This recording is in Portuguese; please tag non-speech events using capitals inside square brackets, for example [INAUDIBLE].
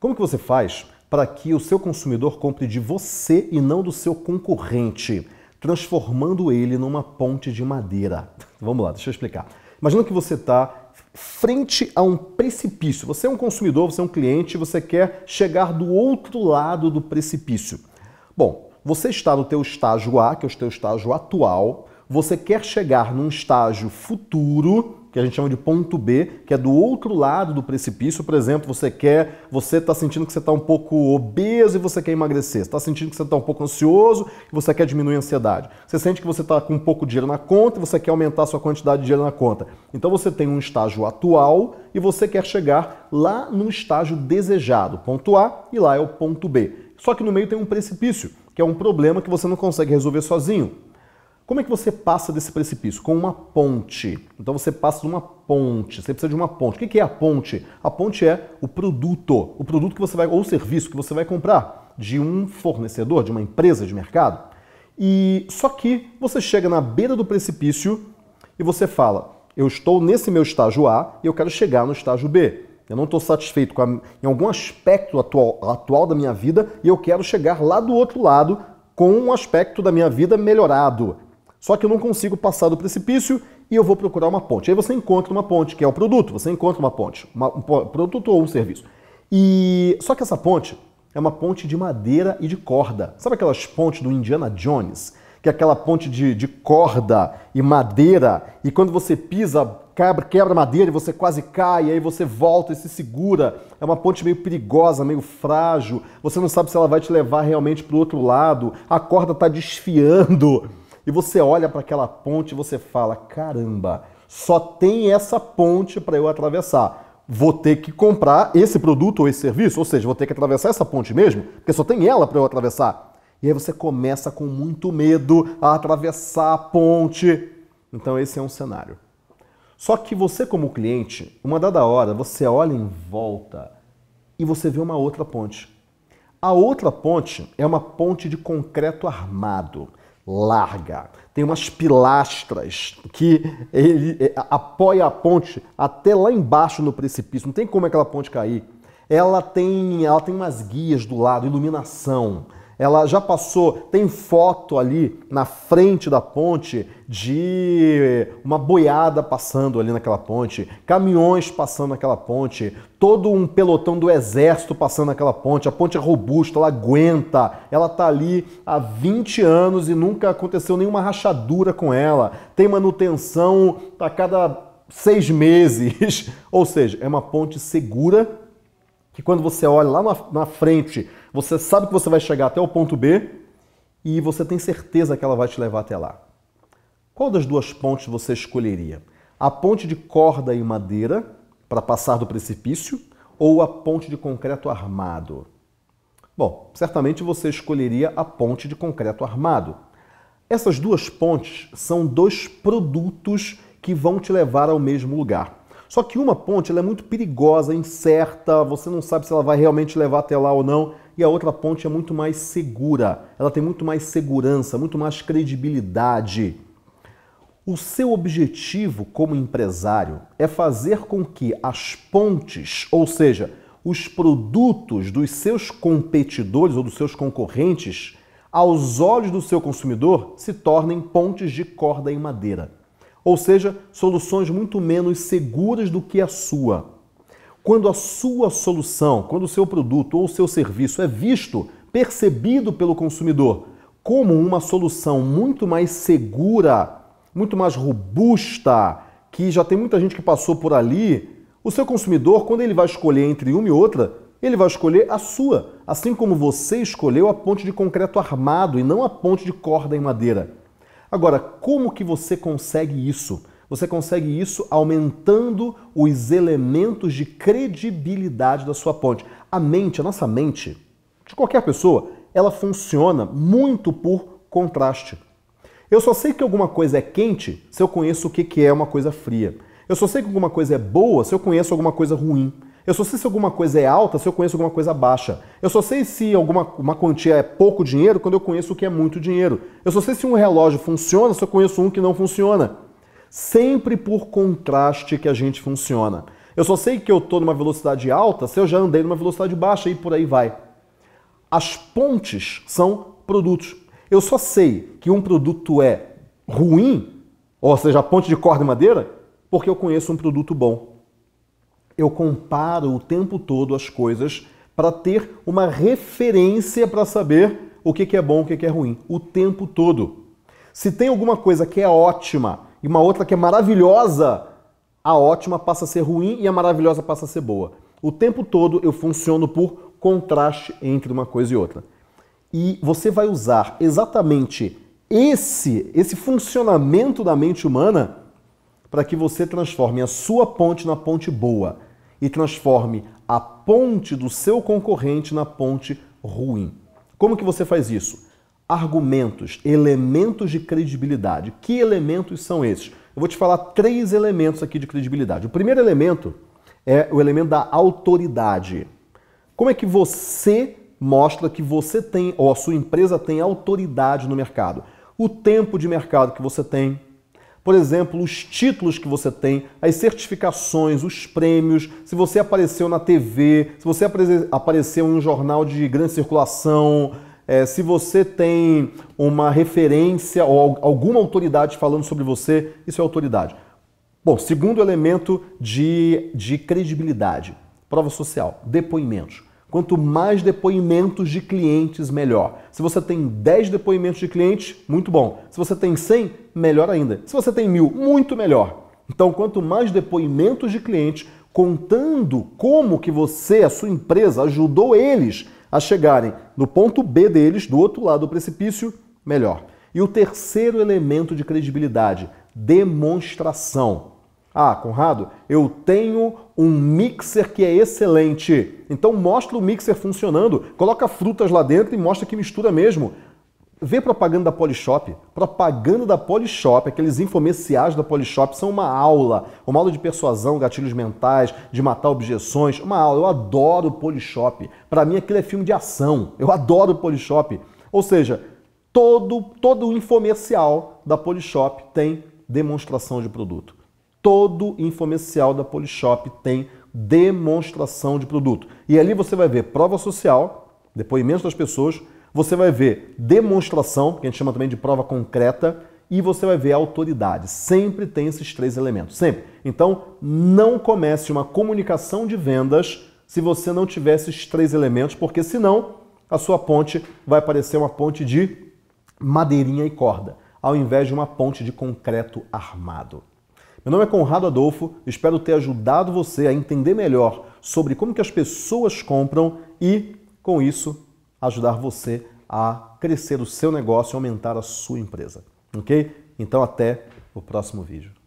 Como que você faz para que o seu consumidor compre de você e não do seu concorrente, transformando ele numa ponte de madeira? [LAUGHS] Vamos lá, deixa eu explicar. Imagina que você está frente a um precipício. Você é um consumidor, você é um cliente, você quer chegar do outro lado do precipício. Bom, você está no teu estágio A, que é o teu estágio atual, você quer chegar num estágio futuro que a gente chama de ponto B, que é do outro lado do precipício. Por exemplo, você quer, você está sentindo que você está um pouco obeso e você quer emagrecer. Você está sentindo que você está um pouco ansioso e você quer diminuir a ansiedade. Você sente que você está com um pouco de dinheiro na conta e você quer aumentar a sua quantidade de dinheiro na conta. Então você tem um estágio atual e você quer chegar lá no estágio desejado, ponto A, e lá é o ponto B. Só que no meio tem um precipício, que é um problema que você não consegue resolver sozinho. Como é que você passa desse precipício? Com uma ponte. Então você passa de uma ponte, você precisa de uma ponte. O que é a ponte? A ponte é o produto, o produto que você vai, ou o serviço que você vai comprar de um fornecedor, de uma empresa de mercado. E só que você chega na beira do precipício e você fala: eu estou nesse meu estágio A e eu quero chegar no estágio B. Eu não estou satisfeito com a, em algum aspecto atual, atual da minha vida e eu quero chegar lá do outro lado com um aspecto da minha vida melhorado. Só que eu não consigo passar do precipício e eu vou procurar uma ponte. Aí você encontra uma ponte, que é o produto, você encontra uma ponte, uma, um produto ou um serviço. E só que essa ponte é uma ponte de madeira e de corda. Sabe aquelas pontes do Indiana Jones? Que é aquela ponte de, de corda e madeira, e quando você pisa, quebra, quebra madeira e você quase cai, aí você volta e se segura. É uma ponte meio perigosa, meio frágil. Você não sabe se ela vai te levar realmente para o outro lado. A corda está desfiando e você olha para aquela ponte e você fala: caramba, só tem essa ponte para eu atravessar. Vou ter que comprar esse produto ou esse serviço, ou seja, vou ter que atravessar essa ponte mesmo, porque só tem ela para eu atravessar. E aí você começa com muito medo a atravessar a ponte. Então esse é um cenário. Só que você como cliente, uma dada hora, você olha em volta e você vê uma outra ponte. A outra ponte é uma ponte de concreto armado larga. Tem umas pilastras que ele é, apoia a ponte até lá embaixo no precipício. Não tem como aquela ponte cair. Ela tem, ela tem umas guias do lado, iluminação. Ela já passou, tem foto ali na frente da ponte de uma boiada passando ali naquela ponte, caminhões passando naquela ponte, todo um pelotão do exército passando naquela ponte. A ponte é robusta, ela aguenta, ela tá ali há 20 anos e nunca aconteceu nenhuma rachadura com ela. Tem manutenção a cada seis meses. [LAUGHS] Ou seja, é uma ponte segura que quando você olha lá na, na frente, você sabe que você vai chegar até o ponto B e você tem certeza que ela vai te levar até lá. Qual das duas pontes você escolheria? A ponte de corda e madeira para passar do precipício ou a ponte de concreto armado? Bom, certamente você escolheria a ponte de concreto armado. Essas duas pontes são dois produtos que vão te levar ao mesmo lugar. Só que uma ponte é muito perigosa, incerta, você não sabe se ela vai realmente levar até lá ou não, e a outra ponte é muito mais segura. Ela tem muito mais segurança, muito mais credibilidade. O seu objetivo como empresário é fazer com que as pontes, ou seja, os produtos dos seus competidores ou dos seus concorrentes, aos olhos do seu consumidor, se tornem pontes de corda e madeira ou seja, soluções muito menos seguras do que a sua. Quando a sua solução, quando o seu produto ou o seu serviço é visto, percebido pelo consumidor como uma solução muito mais segura, muito mais robusta, que já tem muita gente que passou por ali, o seu consumidor, quando ele vai escolher entre uma e outra, ele vai escolher a sua, assim como você escolheu a ponte de concreto armado e não a ponte de corda em madeira. Agora, como que você consegue isso? Você consegue isso aumentando os elementos de credibilidade da sua ponte. A mente, a nossa mente, de qualquer pessoa, ela funciona muito por contraste. Eu só sei que alguma coisa é quente se eu conheço o que é uma coisa fria. Eu só sei que alguma coisa é boa se eu conheço alguma coisa ruim. Eu só sei se alguma coisa é alta se eu conheço alguma coisa baixa. Eu só sei se alguma uma quantia é pouco dinheiro quando eu conheço o que é muito dinheiro. Eu só sei se um relógio funciona se eu conheço um que não funciona. Sempre por contraste que a gente funciona. Eu só sei que eu estou numa velocidade alta se eu já andei numa velocidade baixa e por aí vai. As pontes são produtos. Eu só sei que um produto é ruim, ou seja, ponte de corda e madeira, porque eu conheço um produto bom eu comparo o tempo todo as coisas para ter uma referência para saber o que, que é bom, o que, que é ruim, o tempo todo. Se tem alguma coisa que é ótima e uma outra que é maravilhosa, a ótima passa a ser ruim e a maravilhosa passa a ser boa. O tempo todo eu funciono por contraste entre uma coisa e outra. E você vai usar exatamente esse esse funcionamento da mente humana para que você transforme a sua ponte na ponte boa, e transforme a ponte do seu concorrente na ponte ruim. Como que você faz isso? Argumentos, elementos de credibilidade. Que elementos são esses? Eu vou te falar três elementos aqui de credibilidade. O primeiro elemento é o elemento da autoridade. Como é que você mostra que você tem, ou a sua empresa tem autoridade no mercado? O tempo de mercado que você tem, por exemplo, os títulos que você tem, as certificações, os prêmios, se você apareceu na TV, se você apareceu em um jornal de grande circulação, é, se você tem uma referência ou alguma autoridade falando sobre você, isso é autoridade. Bom, segundo elemento de, de credibilidade, prova social, depoimentos. Quanto mais depoimentos de clientes, melhor. Se você tem 10 depoimentos de clientes, muito bom. Se você tem 100, melhor ainda. Se você tem mil, muito melhor. Então, quanto mais depoimentos de clientes contando como que você, a sua empresa, ajudou eles a chegarem no ponto B deles, do outro lado do precipício, melhor. E o terceiro elemento de credibilidade, demonstração. Ah, Conrado, eu tenho um mixer que é excelente. Então mostra o mixer funcionando, coloca frutas lá dentro e mostra que mistura mesmo. Vê propaganda da Polishop. Propaganda da Polishop, aqueles infomerciais da Polishop são uma aula. Uma aula de persuasão, gatilhos mentais, de matar objeções. Uma aula. Eu adoro Polishop. Para mim aquilo é filme de ação. Eu adoro Polishop. Ou seja, todo, todo infomercial da Polishop tem demonstração de produto. Todo infomercial da Polishop tem demonstração de produto. E ali você vai ver prova social, depoimento das pessoas, você vai ver demonstração, que a gente chama também de prova concreta, e você vai ver autoridade. Sempre tem esses três elementos, sempre. Então, não comece uma comunicação de vendas se você não tiver esses três elementos, porque senão a sua ponte vai parecer uma ponte de madeirinha e corda, ao invés de uma ponte de concreto armado. Meu nome é Conrado Adolfo, espero ter ajudado você a entender melhor sobre como que as pessoas compram e, com isso, ajudar você a crescer o seu negócio e aumentar a sua empresa. Ok? Então até o próximo vídeo.